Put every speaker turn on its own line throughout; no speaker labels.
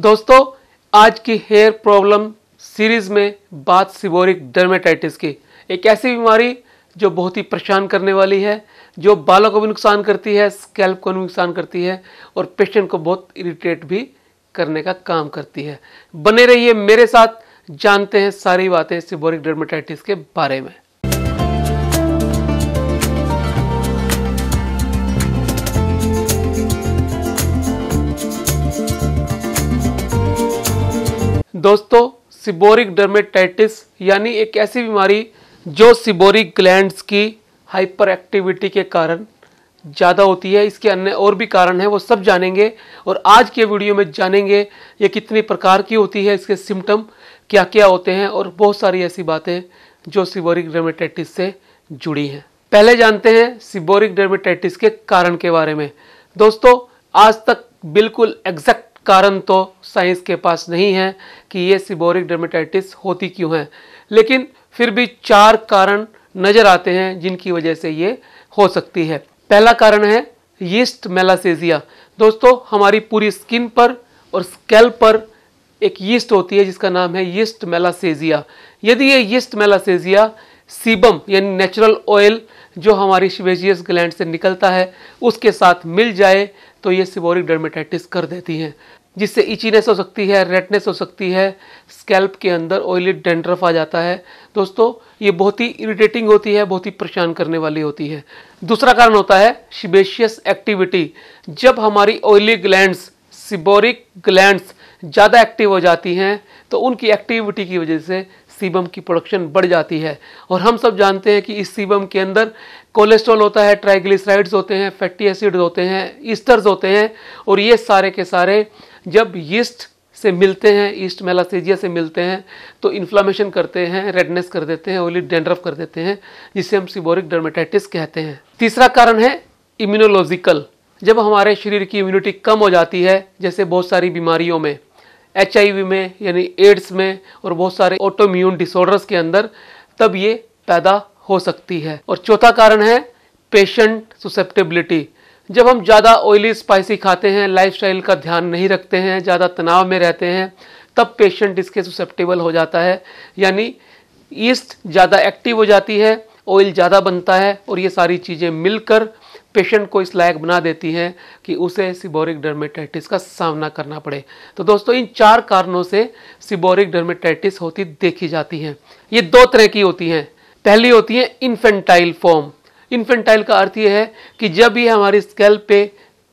दोस्तों आज की हेयर प्रॉब्लम सीरीज में बात सिबोरिक डर्मेटाइटिस की एक ऐसी बीमारी जो बहुत ही परेशान करने वाली है जो बालों को भी नुकसान करती है स्कैल्प को भी नुकसान करती है और पेशेंट को बहुत इरिटेट भी करने का काम करती है बने रहिए मेरे साथ जानते हैं सारी बातें सिबोरिक डर्मेटाइटिस के बारे में दोस्तों सिबोरिक डर्मेटाइटिस यानी एक ऐसी बीमारी जो सिबोरिक ग्लैंड्स की हाइपर एक्टिविटी के कारण ज़्यादा होती है इसके अन्य और भी कारण हैं वो सब जानेंगे और आज के वीडियो में जानेंगे ये कितनी प्रकार की होती है इसके सिम्टम क्या क्या होते हैं और बहुत सारी ऐसी बातें जो सिबोरिक डर्मेटाइटिस से जुड़ी हैं पहले जानते हैं सिबोरिक डर्मेटाइटिस के कारण के बारे में दोस्तों आज तक बिल्कुल एग्जैक्ट कारण तो साइंस के पास नहीं है कि ये सिबोरिक डर्मेटाइटिस होती क्यों है लेकिन फिर भी चार कारण नज़र आते हैं जिनकी वजह से ये हो सकती है पहला कारण है यीस्ट मेलासेजिया दोस्तों हमारी पूरी स्किन पर और स्केल पर एक यीस्ट होती है जिसका नाम है यीस्ट मेलासेजिया यदि ये यीस्ट मेलासेजिया सीबम यानी नेचुरल ऑयल जो हमारी शिवेजियस ग्लैंड से निकलता है उसके साथ मिल जाए तो ये सिबोरिक डर्मेटाइटिस कर देती हैं जिससे इचीनेस हो सकती है रेडनेस हो सकती है स्कैल्प के अंदर ऑयली डेंड्रफ आ जाता है दोस्तों ये बहुत ही इरिटेटिंग होती है बहुत ही परेशान करने वाली होती है दूसरा कारण होता है शिबेशियस एक्टिविटी जब हमारी ऑयली ग्लैंड्स सिबोरिक ग्लैंड ज़्यादा एक्टिव हो जाती हैं तो उनकी एक्टिविटी की वजह से सीबम की प्रोडक्शन बढ़ जाती है और हम सब जानते हैं कि इस सीबम के अंदर कोलेस्ट्रॉल होता है ट्राइग्लिसराइड्स होते हैं फैटी एसिड्स होते हैं ईस्टर्स होते हैं और ये सारे के सारे जब यीस्ट से मिलते हैं ईस्ट मेलासीजिया से मिलते हैं तो इन्फ्लामेशन करते हैं रेडनेस कर देते हैं ओली डेंड्रफ कर देते हैं जिसे हम सिबोरिक डर्मेटाइटिस कहते हैं तीसरा कारण है इम्यूनोलॉजिकल जब हमारे शरीर की इम्यूनिटी कम हो जाती है जैसे बहुत सारी बीमारियों में एच में यानी एड्स में और बहुत सारे ऑटोम्यून डिसऑर्डर्स के अंदर तब ये पैदा हो सकती है और चौथा कारण है पेशेंट सुसेप्टेबिलिटी जब हम ज़्यादा ऑयली स्पाइसी खाते हैं लाइफस्टाइल का ध्यान नहीं रखते हैं ज़्यादा तनाव में रहते हैं तब पेशेंट इसके सुसेप्टेबल हो जाता है यानी ईस्ट ज़्यादा एक्टिव हो जाती है ऑयल ज़्यादा बनता है और ये सारी चीज़ें मिलकर पेशेंट को इस लायक बना देती है कि उसे सिबोरिक डर्मेटाइटिस का सामना करना पड़े तो दोस्तों इन चार कारणों से सिबोरिक डर्मेटाइटिस होती देखी जाती है ये दो तरह की होती हैं पहली होती है इन्फेंटाइल फॉर्म इन्फेंटाइल का अर्थ ये है कि जब ये हमारी स्केल पे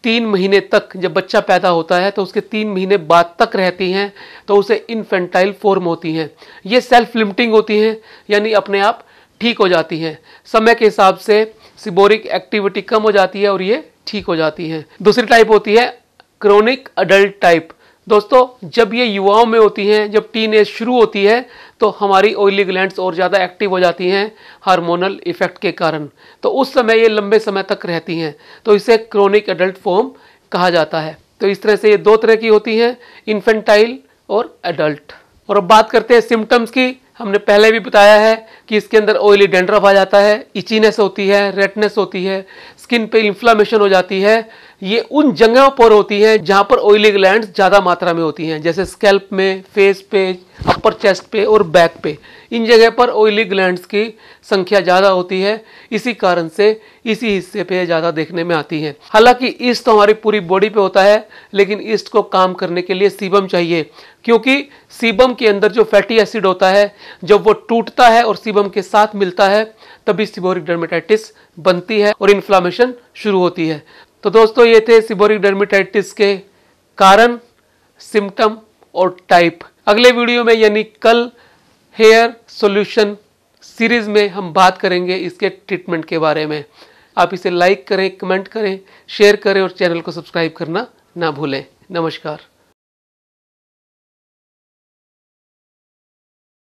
तीन महीने तक जब बच्चा पैदा होता है तो उसके तीन महीने बाद तक रहती हैं तो उसे इन्फेंटाइल फॉर्म होती हैं ये सेल्फ लिमिटिंग होती हैं यानी अपने आप ठीक हो जाती हैं समय के हिसाब से सिबोरिक एक्टिविटी कम हो जाती है और ये ठीक हो जाती है दूसरी टाइप होती है क्रोनिक अडल्ट टाइप दोस्तों जब ये युवाओं में होती हैं जब टीन एज शुरू होती है तो हमारी ऑयली ग्लैंड्स और ज़्यादा एक्टिव हो जाती हैं हार्मोनल इफेक्ट के कारण तो उस समय ये लंबे समय तक रहती हैं तो इसे क्रोनिक अडल्ट फॉर्म कहा जाता है तो इस तरह से ये दो तरह की होती हैं इन्फेंटाइल और एडल्ट और अब बात करते हैं सिम्टम्स की हमने पहले भी बताया है कि इसके अंदर ऑयली डेंड्रफ आ जाता है इचीनेस होती है रेडनेस होती है स्किन पे इन्फ्लामेशन हो जाती है ये उन जगहों पर होती है जहाँ पर ऑयली ग्लैंड ज़्यादा मात्रा में होती हैं जैसे स्कैल्प में फेस पे अपर चेस्ट पे और बैक पे इन जगह पर ऑयली ग्लैंड्स की संख्या ज़्यादा होती है इसी कारण से इसी हिस्से पे ज़्यादा देखने में आती है हालांकि ईस्ट तो हमारी पूरी बॉडी पे होता है लेकिन ईस्ट को काम करने के लिए सीबम चाहिए क्योंकि सीबम के अंदर जो फैटी एसिड होता है जब वो टूटता है और सीबम एल्बम के साथ मिलता है तभी सिबोरिक डर्मेटाइटिस बनती है और इन्फ्लामेशन शुरू होती है तो दोस्तों ये थे सिबोरिक डर्मेटाइटिस के कारण सिम्टम और टाइप अगले वीडियो में यानी कल हेयर सॉल्यूशन सीरीज में हम बात करेंगे इसके ट्रीटमेंट के बारे में आप इसे लाइक करें कमेंट करें शेयर करें और चैनल को सब्सक्राइब करना ना भूलें नमस्कार